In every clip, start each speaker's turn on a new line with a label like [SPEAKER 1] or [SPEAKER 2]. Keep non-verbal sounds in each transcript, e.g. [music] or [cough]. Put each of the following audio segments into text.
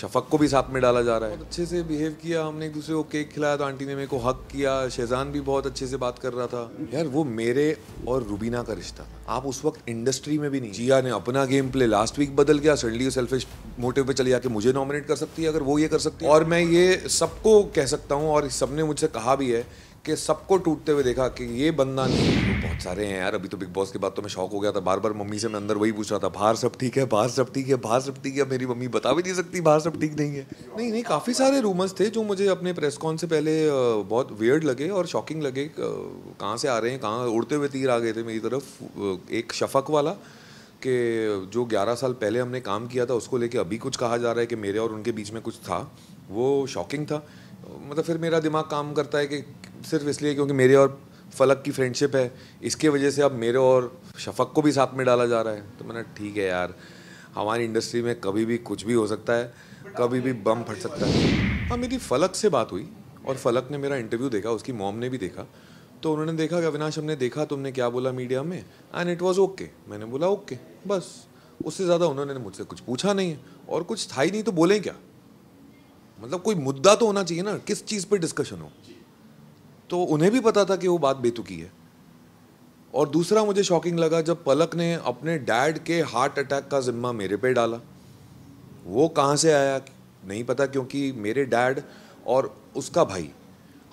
[SPEAKER 1] शफक को भी साथ में डाला जा रहा है अच्छे से बिहेव किया हमने एक दूसरे को केक खिलाया तो आंटी ने मेरे को हक किया शेजान भी बहुत अच्छे से बात कर रहा था यार वो मेरे और रुबीना का रिश्ता आप उस वक्त इंडस्ट्री में भी नहीं जिया ने अपना गेम प्ले लास्ट वीक बदल गया सडनली सेल्फिश मोटिव पे चली जाके मुझे नॉमिनेट कर सकती है अगर वो ये कर सकती है और मैं ये सबको कह सकता हूँ और सबने मुझसे कहा भी है के सबको टूटते हुए देखा कि ये बंदा नहीं तो बहुत सारे हैं यार अभी तो बिग बॉस के बाद तो मैं शौक हो गया था बार बार मम्मी से मैं अंदर वही पूछ रहा था बाहर सब ठीक है बाहर सब ठीक है बाहर सब ठीक है मेरी मम्मी बता भी नहीं सकती बाहर सब ठीक नहीं है नहीं नहीं काफ़ी सारे रूमर्स थे जो मुझे अपने प्रेस कॉन से पहले बहुत वियर्ड लगे और शॉकिंग लगे कहाँ से आ रहे हैं कहाँ उड़ते हुए तीर आ गए थे मेरी तरफ एक शफक वाला कि जो 11 साल पहले हमने काम किया था उसको लेके अभी कुछ कहा जा रहा है कि मेरे और उनके बीच में कुछ था वो शॉकिंग था मतलब फिर मेरा दिमाग काम करता है कि सिर्फ इसलिए क्योंकि मेरे और फलक की फ्रेंडशिप है इसके वजह से अब मेरे और शफक को भी साथ में डाला जा रहा है तो मैंने ठीक है यार हमारी इंडस्ट्री में कभी भी कुछ भी हो सकता है कभी भी बम फट सकता है हाँ मेरी फलक से बात हुई और फलक ने मेरा इंटरव्यू देखा उसकी मॉम ने भी देखा तो उन्होंने देखा कि अविनाश हमने देखा तुमने क्या बोला मीडिया में एंड इट वॉज ओके मैंने बोला ओके okay, बस उससे ज़्यादा उन्होंने मुझसे कुछ पूछा नहीं है और कुछ था ही नहीं तो बोलें क्या मतलब कोई मुद्दा तो होना चाहिए ना किस चीज़ पर डिस्कशन हो तो उन्हें भी पता था कि वो बात बेतुकी है और दूसरा मुझे शॉकिंग लगा जब पलक ने अपने डैड के हार्ट अटैक का जिम्मा मेरे पे डाला वो कहाँ से आया नहीं पता क्योंकि मेरे डैड और उसका भाई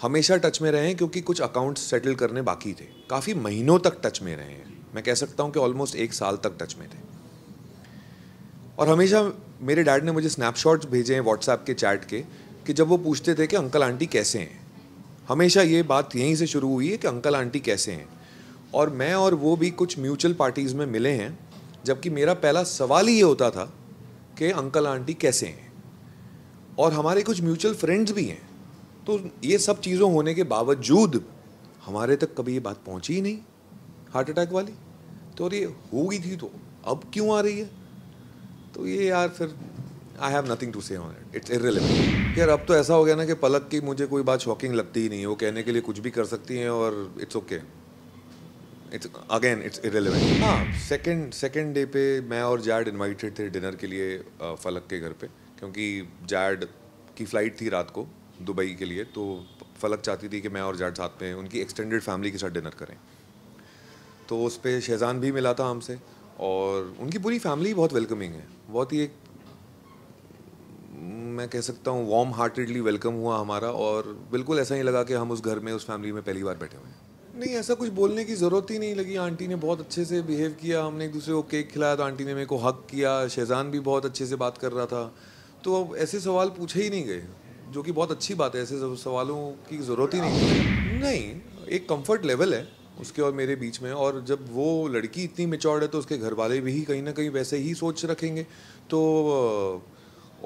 [SPEAKER 1] हमेशा टच में रहे हैं क्योंकि कुछ अकाउंट्स सेटल करने बाकी थे काफ़ी महीनों तक टच में रहे हैं मैं कह सकता हूँ कि ऑलमोस्ट एक साल तक टच में थे और हमेशा मेरे डैड ने मुझे स्नैपशॉट्स भेजे हैं व्हाट्सएप के चैट के कि जब वो पूछते थे कि अंकल आंटी कैसे हैं हमेशा ये बात यहीं से शुरू हुई है कि अंकल आंटी कैसे हैं और मैं और वो भी कुछ म्यूचुअल पार्टीज़ में मिले हैं जबकि मेरा पहला सवाल ही ये होता था कि अंकल आंटी कैसे हैं और हमारे कुछ म्यूचुअल फ्रेंड्स भी हैं तो ये सब चीज़ों होने के बावजूद हमारे तक कभी ये बात पहुंची ही नहीं हार्ट अटैक वाली तो और ये गई थी तो अब क्यों आ रही है तो ये यार फिर I have nothing to say on it it's irrelevant यार अब तो ऐसा हो गया ना कि पलक की मुझे कोई बात शॉकिंग लगती ही नहीं वो कहने के लिए कुछ भी कर सकती हैं और it's okay it's again it's irrelevant हाँ सेकेंड सेकेंड डे पे मैं और जैड इन्वाइटेड थे डिनर के लिए फलक के घर पे क्योंकि जैड की फ़्लाइट थी रात को दुबई के लिए तो फलक चाहती थी कि मैं और जैड साथ में उनकी एक्सटेंडेड फैमिली के साथ डिनर करें तो उस पर शेजान भी मिला था हमसे और उनकी पूरी फैमिली बहुत वेलकमिंग है बहुत ही एक मैं कह सकता हूँ वार्म हार्टेडली वेलकम हुआ हमारा और बिल्कुल ऐसा ही लगा कि हम उस घर में उस फैमिली में पहली बार बैठे हुए हैं नहीं ऐसा कुछ बोलने की ज़रूरत ही नहीं लगी आंटी ने बहुत अच्छे से बिहेव किया हमने एक दूसरे को केक खिलाया तो आंटी ने मेरे को हक किया शेजान भी बहुत अच्छे से बात कर रहा था तो अब ऐसे सवाल पूछे ही नहीं गए जो कि बहुत अच्छी बात है ऐसे सवालों की ज़रूरत ही नहीं नहीं एक कंफर्ट लेवल है उसके और मेरे बीच में और जब वो लड़की इतनी मेचोर्ड है तो उसके घर वाले भी कहीं ना कहीं वैसे ही सोच रखेंगे तो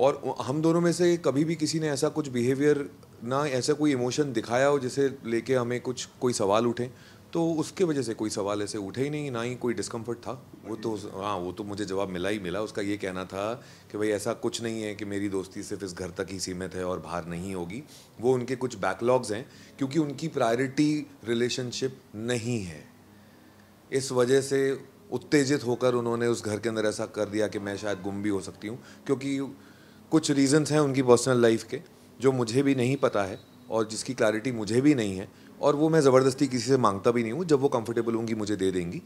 [SPEAKER 1] और हम दोनों में से कभी भी किसी ने ऐसा कुछ बिहेवियर ना ऐसा कोई इमोशन दिखाया हो जिसे लेके हमें कुछ कोई सवाल उठे तो उसके वजह से कोई सवाल ऐसे उठे ही नहीं ना ही कोई डिस्कम्फर्ट था वो तो हाँ वो तो मुझे जवाब मिला ही मिला उसका ये कहना था कि भाई ऐसा कुछ नहीं है कि मेरी दोस्ती सिर्फ इस घर तक ही सीमित है और बाहर नहीं होगी वो उनके कुछ बैकलॉग्स हैं क्योंकि उनकी प्रायोरिटी रिलेशनशिप नहीं है इस वजह से उत्तेजित होकर उन्होंने उस घर के अंदर ऐसा कर दिया कि मैं शायद गुम भी हो सकती हूँ क्योंकि कुछ रीज़न्स हैं उनकी पर्सनल लाइफ के जो मुझे भी नहीं पता है और जिसकी क्लैरिटी मुझे भी नहीं है और वो मैं ज़बरदस्ती किसी से मांगता भी नहीं हूँ जब वो कंफर्टेबल होंगी मुझे दे देंगी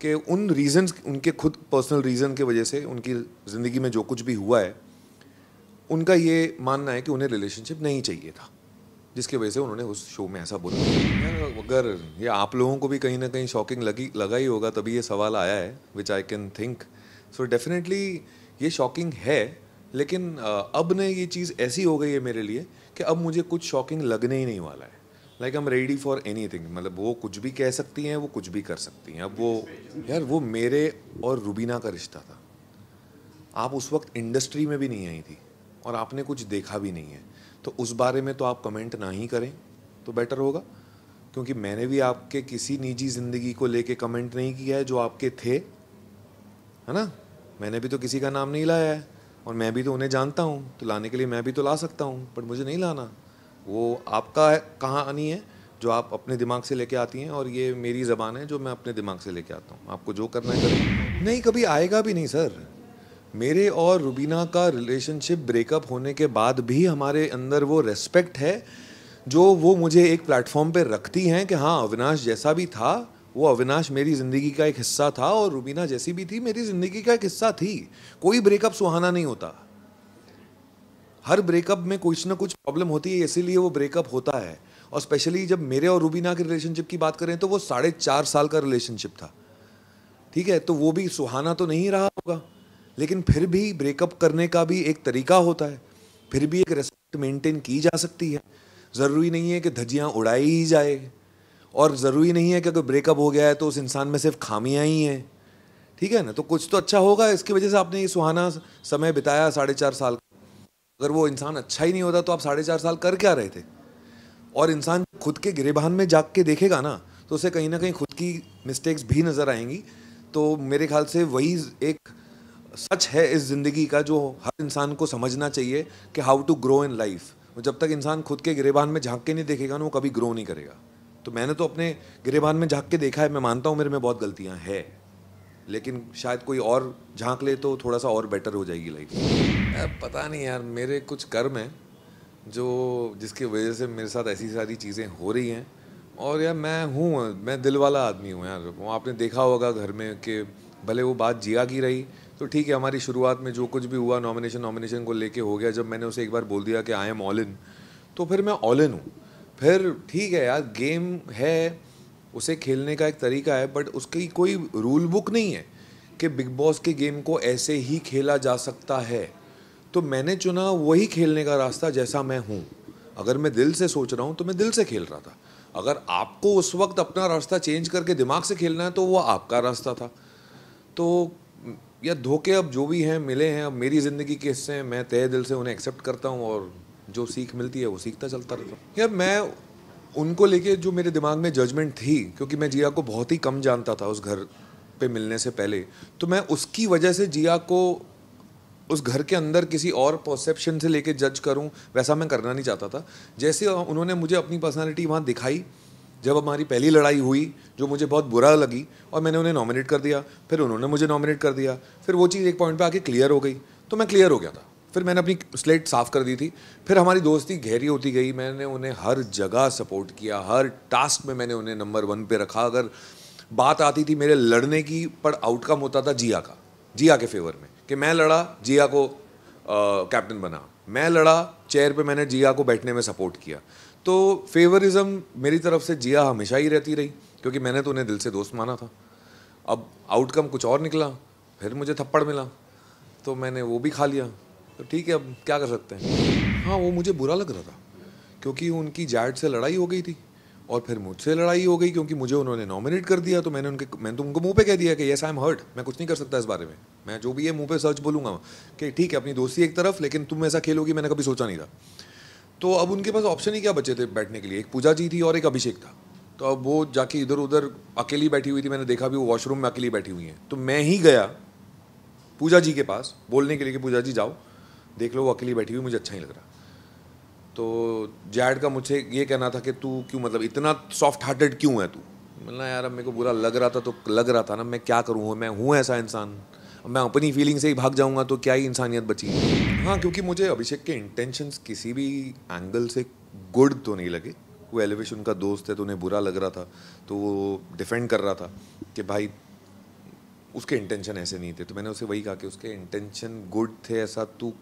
[SPEAKER 1] कि उन रीजंस उनके खुद पर्सनल रीज़न के वजह से उनकी ज़िंदगी में जो कुछ भी हुआ है उनका ये मानना है कि उन्हें रिलेशनशिप नहीं चाहिए था जिसकी वजह से उन्होंने उस शो में ऐसा बोला अगर ये आप लोगों को भी कहीं ना कहीं शॉकिंग लगी लगा ही होगा तभी ये सवाल आया है which I can think so definitely ये शॉकिंग है लेकिन अब ने ये चीज़ ऐसी हो गई है मेरे लिए कि अब मुझे कुछ शॉकिंग लगने ही नहीं वाला है like I am ready for anything मतलब वो कुछ भी कह सकती हैं वो कुछ भी कर सकती हैं अब वो यार वो मेरे और रुबीना का रिश्ता था आप उस वक्त इंडस्ट्री में भी नहीं आई थी और आपने कुछ देखा भी नहीं है तो उस बारे में तो आप कमेंट ना ही करें तो बेटर होगा क्योंकि मैंने भी आपके किसी निजी ज़िंदगी को लेके कमेंट नहीं किया है जो आपके थे है ना मैंने भी तो किसी का नाम नहीं लाया है और मैं भी तो उन्हें जानता हूँ तो लाने के लिए मैं भी तो ला सकता हूँ पर मुझे नहीं लाना वो आपका कहानी है जो आप अपने दिमाग से लेके आती हैं और ये मेरी ज़बान है जो मैं अपने दिमाग से लेके आता हूँ आपको जो करना है करें नहीं कभी आएगा भी नहीं सर मेरे और रुबीना का रिलेशनशिप ब्रेकअप होने के बाद भी हमारे अंदर वो रेस्पेक्ट है जो वो मुझे एक प्लेटफॉर्म पे रखती हैं कि हाँ अविनाश जैसा भी था वो अविनाश मेरी ज़िंदगी का एक हिस्सा था और रुबीना जैसी भी थी मेरी ज़िंदगी का एक हिस्सा थी कोई ब्रेकअप सुहाना नहीं होता हर ब्रेकअप में कुछ ना कुछ प्रॉब्लम होती है इसीलिए वो ब्रेकअप होता है और स्पेशली जब मेरे और रूबीना के रिलेशनशिप की बात करें तो वो साढ़े चार साल का रिलेशनशिप था ठीक है तो वो भी सुहाना तो नहीं रहा होगा लेकिन फिर भी ब्रेकअप करने का भी एक तरीका होता है फिर भी एक रेस्पेक्ट मेंटेन की जा सकती है ज़रूरी नहीं है कि धज्जियाँ उड़ाई ही जाए और ज़रूरी नहीं है कि अगर ब्रेकअप हो गया है तो उस इंसान में सिर्फ खामियाँ ही हैं ठीक है ना तो कुछ तो अच्छा होगा इसकी वजह से आपने ये सुहाना समय बिताया साढ़े चार साल का अगर वो इंसान अच्छा ही नहीं होता तो आप साढ़े चार साल कर क्या रहे थे और इंसान खुद के गिरेबान में जाग के देखेगा ना तो उसे कहीं ना कहीं खुद की मिस्टेक्स भी नज़र आएंगी तो मेरे ख्याल से वही एक सच है इस ज़िंदगी का जो हर इंसान को समझना चाहिए कि how to grow in life जब तक इंसान खुद के गिरेबान में झांक के नहीं देखेगा ना वो कभी ग्रो नहीं करेगा तो मैंने तो अपने गिरेबान में झांक के देखा है मैं मानता हूँ मेरे में बहुत गलतियाँ हैं लेकिन शायद कोई और झांक ले तो थोड़ा सा और बेटर हो जाएगी लाइफ अब पता नहीं यार मेरे कुछ कर्म हैं जो जिसकी वजह से मेरे साथ ऐसी सारी चीज़ें हो रही हैं और यार मैं हूँ मैं दिल वाला आदमी हूँ यार वो आपने देखा होगा घर में कि भले वो बात जिया की रही तो ठीक है हमारी शुरुआत में जो कुछ भी हुआ नॉमिनेशन नॉमिनेशन को लेके हो गया जब मैंने उसे एक बार बोल दिया कि आई एम ऑल इन तो फिर मैं ऑल इन हूँ फिर ठीक है यार गेम है उसे खेलने का एक तरीका है बट उसकी कोई रूल बुक नहीं है कि बिग बॉस के गेम को ऐसे ही खेला जा सकता है तो मैंने चुना वही खेलने का रास्ता जैसा मैं हूँ अगर मैं दिल से सोच रहा हूँ तो मैं दिल से खेल रहा था अगर आपको उस वक्त अपना रास्ता चेंज करके दिमाग से खेलना है तो वो आपका रास्ता था तो या धोखे अब जो भी हैं मिले हैं अब मेरी ज़िंदगी के हिस्से हैं मैं तय दिल से उन्हें एक्सेप्ट करता हूँ और जो सीख मिलती है वो सीखता चलता रहता हूँ यार मैं उनको लेके जो मेरे दिमाग में जजमेंट थी क्योंकि मैं जिया को बहुत ही कम जानता था उस घर पे मिलने से पहले तो मैं उसकी वजह से जिया को उस घर के अंदर किसी और परसेप्शन से लेके जज करूं वैसा मैं करना नहीं चाहता था जैसे उन्होंने मुझे अपनी पर्सनालिटी वहाँ दिखाई जब हमारी पहली लड़ाई हुई जो मुझे बहुत बुरा लगी और मैंने उन्हें नॉमिनेट कर दिया फिर उन्होंने मुझे नॉमिनेट कर दिया फिर वो चीज़ एक पॉइंट पे आके क्लियर हो गई तो मैं क्लियर हो गया था फिर मैंने अपनी स्लेट साफ कर दी थी फिर हमारी दोस्ती गहरी होती गई मैंने उन्हें हर जगह सपोर्ट किया हर टास्क में मैंने उन्हें नंबर वन पर रखा अगर बात आती थी मेरे लड़ने की पर आउटकम होता था जिया का जिया के फेवर में कि मैं लड़ा जिया को कैप्टन बना मैं लड़ा चेयर पे मैंने जिया को बैठने में सपोर्ट किया तो फेवरिज्म मेरी तरफ से जिया हमेशा ही रहती रही क्योंकि मैंने तो उन्हें दिल से दोस्त माना था अब आउटकम कुछ और निकला फिर मुझे थप्पड़ मिला तो मैंने वो भी खा लिया तो ठीक है अब क्या कर सकते हैं हाँ वो मुझे बुरा लग रहा था क्योंकि उनकी जैड से लड़ाई हो गई थी और फिर मुझसे लड़ाई हो गई क्योंकि मुझे उन्होंने नॉमिनेट कर दिया तो मैंने उनके मैंने तो उनको मुंह पे कह दिया कि यस आई एम हर्ट मैं कुछ नहीं कर सकता इस बारे में मैं जो भी है मुंह पे सर्च बोलूँगा कि ठीक है अपनी दोस्ती एक तरफ लेकिन तुम ऐसा खेलोगी मैंने कभी सोचा नहीं था तो अब उनके पास ऑप्शन ही क्या बचे थे बैठने के लिए एक पूजा जी थी और एक अभिषेक था तो अब वो जाके इधर उधर अकेली बैठी हुई थी मैंने देखा भी वो वॉशरूम में अकेली बैठी हुई हैं तो मैं ही गया पूजा जी के पास बोलने के लिए कि पूजा जी जाओ देख लो वो अकेली बैठी हुई मुझे अच्छा ही लग रहा तो जैड का मुझे ये कहना था कि तू क्यों मतलब इतना सॉफ्ट हार्टेड क्यों है तू मतलब यार अब मेरे को बुरा लग रहा था तो लग रहा था ना मैं क्या करूँ मैं हूँ ऐसा इंसान मैं अपनी फीलिंग से ही भाग जाऊँगा तो क्या ही इंसानियत बची हाँ क्योंकि मुझे अभिषेक के इंटेंशंस किसी भी एंगल से गुड तो नहीं लगे वो एलिवेश उनका दोस्त है तो उन्हें बुरा लग रहा था तो वो डिफेंड कर रहा था कि भाई उसके इंटेंशन ऐसे नहीं थे तो मैंने उसे वही कहा कि उसके इंटेंशन गुड थे ऐसा तू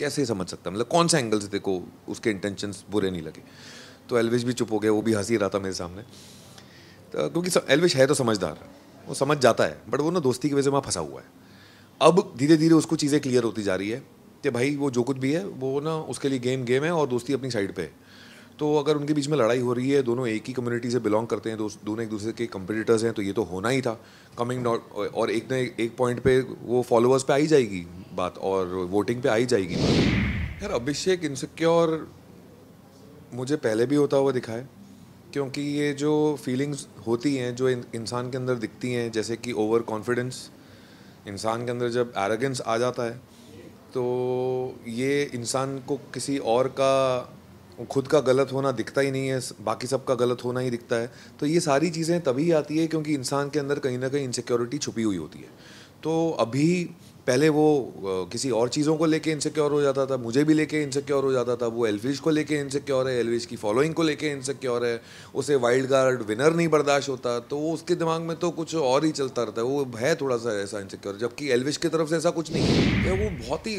[SPEAKER 1] कैसे समझ सकता मतलब कौन से एंगल से देखो उसके इंटेंशन बुरे नहीं लगे तो एलविश भी चुप हो गया वो भी हंसी रहा था मेरे सामने तो क्योंकि एलविश है तो समझदार वो समझ जाता है बट वो ना दोस्ती की वजह से वहाँ फंसा हुआ है अब धीरे धीरे उसको चीज़ें क्लियर होती जा रही है कि भाई वो जो कुछ भी है वो ना उसके लिए गेम गेम है और दोस्ती अपनी साइड पर है तो अगर उनके बीच में लड़ाई हो रही है दोनों एक ही कम्युनिटी से बिलोंग करते हैं दोनों एक दूसरे के कंपटीटर्स हैं तो ये तो होना ही था कमिंग नॉट और एक ना एक पॉइंट पे वो फॉलोअर्स पे आई जाएगी बात और वोटिंग पे आई जाएगी यार अभिषेक इनसिक्योर मुझे पहले भी होता हुआ दिखा है क्योंकि ये जो फीलिंग्स होती हैं जो इंसान के अंदर दिखती हैं जैसे कि ओवर कॉन्फिडेंस इंसान के अंदर जब एरोगेंस आ जाता है तो ये इंसान को किसी और का खुद का गलत होना दिखता ही नहीं है बाकी सबका गलत होना ही दिखता है तो ये सारी चीज़ें तभी आती है क्योंकि इंसान के अंदर कहीं ना कहीं इनसिक्योरिटी छुपी हुई होती है तो अभी पहले वो किसी और चीज़ों को लेके इनसिक्योर हो जाता था मुझे भी लेके इनसिक्योर हो जाता था वो एलविश को लेके इनसिक्योर है एलविश की फॉलोइंग को लेके इनसिक्योर है उसे वाइल्ड गार्ड विनर नहीं बर्दाश्त होता तो वो उसके दिमाग में तो कुछ और ही चलता रहता है वो है थोड़ा सा ऐसा इनसिक्योर जबकि एलविश की तरफ से ऐसा कुछ नहीं है वो बहुत ही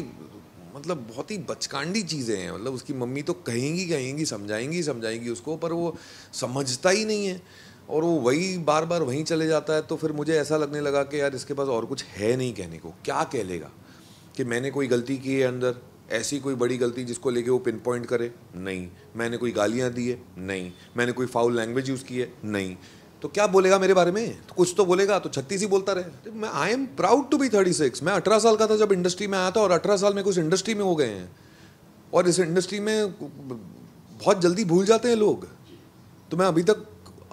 [SPEAKER 1] मतलब बहुत ही बचकांडी चीज़ें हैं मतलब उसकी मम्मी तो कहेंगी कहेंगी समझाएंगी समझाएंगी उसको पर वो समझता ही नहीं है और वो वही बार बार वहीं चले जाता है तो फिर मुझे ऐसा लगने लगा कि यार इसके पास और कुछ है नहीं कहने को क्या कह लेगा कि मैंने कोई गलती की है अंदर ऐसी कोई बड़ी गलती जिसको लेके वो पिन पॉइंट करे नहीं मैंने कोई गालियाँ दी है नहीं मैंने कोई फाउल लैंग्वेज यूज़ की है नहीं तो क्या बोलेगा मेरे बारे में तो कुछ तो बोलेगा तो छत्तीस ही बोलता रहे तो मैं I am proud to be thirty six मैं अठारह साल का था जब इंडस्ट्री में आया था और अठारह साल में कुछ इंडस्ट्री में हो गए हैं और इस इंडस्ट्री में बहुत जल्दी भूल जाते हैं लोग तो मैं अभी तक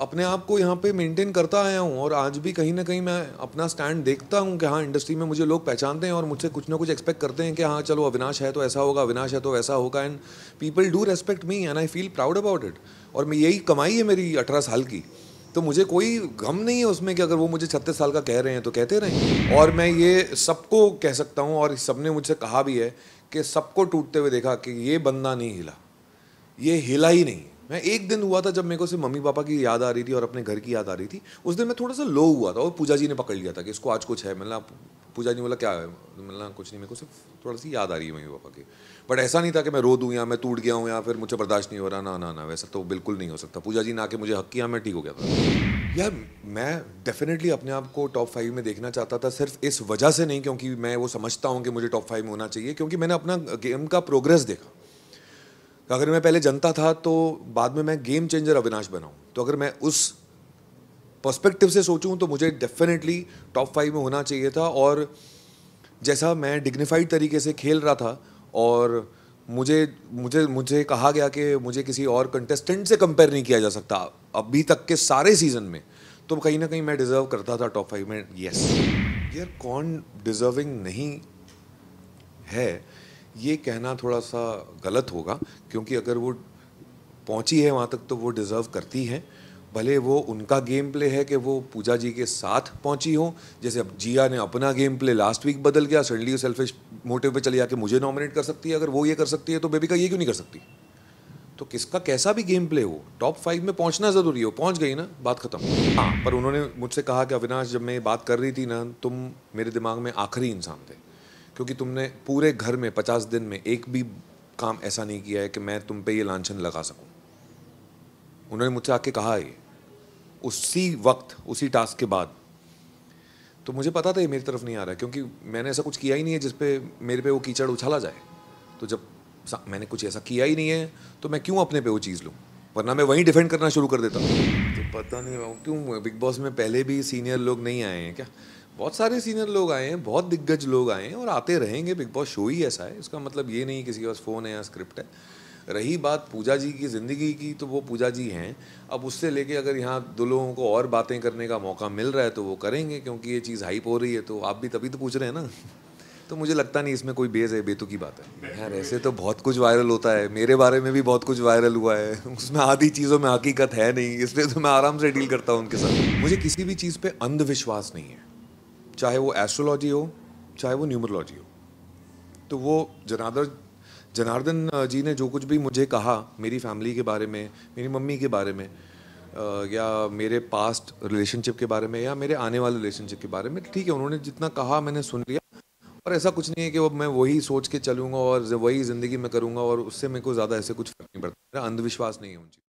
[SPEAKER 1] अपने आप को यहाँ पे मेंटेन करता आया हूँ और आज भी कहीं ना कहीं मैं अपना स्टैंड देखता हूँ कि हाँ इंडस्ट्री में मुझे लोग पहचानते हैं और मुझसे कुछ ना कुछ एक्सपेक्ट करते हैं कि हाँ चलो अविनाश है तो ऐसा होगा अविनाश है तो ऐसा होगा and people do respect me and I feel proud about it और मैं यही कमाई है मेरी अठारह साल की तो मुझे कोई गम नहीं है उसमें कि अगर वो मुझे छत्तीस साल का कह रहे हैं तो कहते रहें और मैं ये सबको कह सकता हूँ और सबने मुझसे कहा भी है कि सबको टूटते हुए देखा कि ये बंदा नहीं हिला ये हिला ही नहीं मैं एक दिन हुआ था जब मेरे को सिर्फ मम्मी पापा की याद आ रही थी और अपने घर की याद आ रही थी उस दिन मैं थोड़ा सा लो हुआ था और पूजा जी ने पकड़ लिया था कि इसको आज कुछ है मतलब पूजा जी बोला क्या है मतलब कुछ नहीं मेरे को सिर्फ थोड़ा सी याद आ रही है मम्मी पापा की बट ऐसा नहीं था कि मैं रो दूँ या मैं टूट गया हूँ या फिर मुझे बर्दाश्त नहीं हो रहा ना ना ना वैसा तो बिल्कुल नहीं हो सकता पूजा जी ने आके मुझे हक किया मैं ठीक हो गया था यार मैं डेफिनेटली अपने आप को टॉप फाइव में देखना चाहता था सिर्फ इस वजह से नहीं क्योंकि मैं वो समझता हूँ कि मुझे टॉप फाइव में होना चाहिए क्योंकि मैंने अपना गेम का प्रोग्रेस देखा तो अगर मैं पहले जनता था तो बाद में मैं गेम चेंजर अविनाश बनाऊँ तो अगर मैं उस पर्सपेक्टिव से सोचूँ तो मुझे डेफिनेटली टॉप फाइव में होना चाहिए था और जैसा मैं डिग्निफाइड तरीके से खेल रहा था और मुझे मुझे मुझे कहा गया कि मुझे किसी और कंटेस्टेंट से कंपेयर नहीं किया जा सकता अभी तक के सारे सीज़न में तो कहीं ना कहीं मैं डिज़र्व करता था टॉप फाइव में यस यार कौन डिज़र्विंग नहीं है ये कहना थोड़ा सा गलत होगा क्योंकि अगर वो पहुंची है वहाँ तक तो वो डिज़र्व करती है भले वो उनका गेम प्ले है कि वो पूजा जी के साथ पहुंची हो जैसे अब जिया ने अपना गेम प्ले लास्ट वीक बदल गया सडनली सेल्फिश मोटिव पे चले जाके मुझे नॉमिनेट कर सकती है अगर वो ये कर सकती है तो बेबी का ये क्यों नहीं कर सकती तो किसका कैसा भी गेम प्ले हो टॉप फाइव में पहुंचना ज़रूरी हो पहुंच गई ना बात ख़त्म हाँ पर उन्होंने मुझसे कहा कि अविनाश जब मैं बात कर रही थी ना तुम मेरे दिमाग में आखिरी इंसान थे क्योंकि तुमने पूरे घर में पचास दिन में एक भी काम ऐसा नहीं किया है कि मैं तुम पे ये लाछन लगा सकूं उन्होंने मुझसे आके कहा ये उसी वक्त उसी टास्क के बाद तो मुझे पता था ये मेरी तरफ नहीं आ रहा है क्योंकि मैंने ऐसा कुछ किया ही नहीं है जिसपे मेरे पे वो कीचड़ उछाला जाए तो जब मैंने कुछ ऐसा किया ही नहीं है तो मैं क्यों अपने पे वो चीज़ लूँ वरना मैं वहीं डिफेंड करना शुरू कर देता तो पता नहीं क्यों बिग बॉस में पहले भी सीनियर लोग नहीं आए हैं क्या बहुत सारे सीनियर लोग आए हैं बहुत दिग्गज लोग आए हैं और आते रहेंगे बिग बॉस शो ही ऐसा है इसका मतलब ये नहीं किसी के पास फ़ोन है या स्क्रिप्ट है रही बात पूजा जी की ज़िंदगी की तो वो पूजा जी हैं अब उससे लेके अगर यहाँ दो लोगों को और बातें करने का मौका मिल रहा है तो वो करेंगे क्योंकि ये चीज़ हाइप हो रही है तो आप भी तभी तो पूछ रहे हैं ना [laughs] तो मुझे लगता नहीं इसमें कोई बेज है बेतु की बात है यार ऐसे तो बहुत कुछ वायरल होता है मेरे बारे में भी बहुत कुछ वायरल हुआ है [laughs] उसमें आधी चीज़ों में हकीकत है नहीं इसलिए तो मैं आराम से डील करता हूँ उनके साथ मुझे किसी भी चीज़ पर अंधविश्वास नहीं है चाहे वो एस्ट्रोलॉजी हो चाहे वो न्यूमरोलॉजी हो तो वो जनार्दन जनार्दन जी ने जो कुछ भी मुझे कहा मेरी फैमिली के बारे में मेरी मम्मी के बारे में या मेरे पास्ट रिलेशनशिप के बारे में या मेरे आने वाले रिलेशनशिप के बारे में ठीक है उन्होंने जितना कहा मैंने सुन लिया और ऐसा कुछ नहीं है कि वो मैं वही सोच के चलूँगा और वही ज़िंदगी में करूँगा और उससे मेरे को ज़्यादा ऐसे कुछ फर्क नहीं पड़ता मेरा अंधविश्वास नहीं है उन चीज़